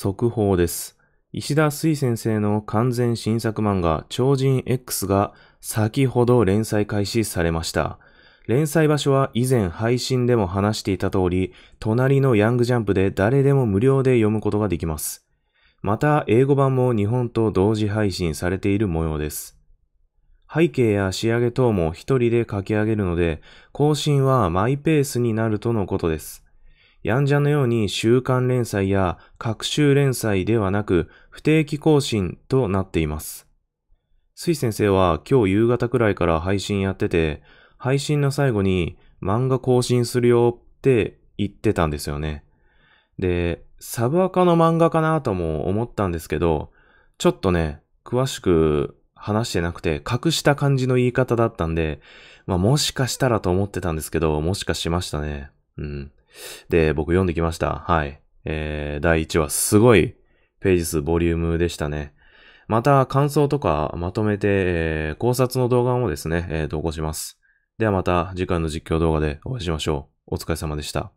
速報です。石田水先生の完全新作漫画、超人 X が先ほど連載開始されました。連載場所は以前配信でも話していた通り、隣のヤングジャンプで誰でも無料で読むことができます。また、英語版も日本と同時配信されている模様です。背景や仕上げ等も一人で書き上げるので、更新はマイペースになるとのことです。やんじゃのように週刊連載や各週連載ではなく不定期更新となっています。スイ先生は今日夕方くらいから配信やってて、配信の最後に漫画更新するよって言ってたんですよね。で、サブアカの漫画かなとも思ったんですけど、ちょっとね、詳しく話してなくて、隠した感じの言い方だったんで、まあもしかしたらと思ってたんですけど、もしかしましたね。うん。で、僕読んできました。はい。えー、第1話、すごいページ数、ボリュームでしたね。また、感想とかまとめて、えー、考察の動画もですね、えー、投稿します。ではまた次回の実況動画でお会いしましょう。お疲れ様でした。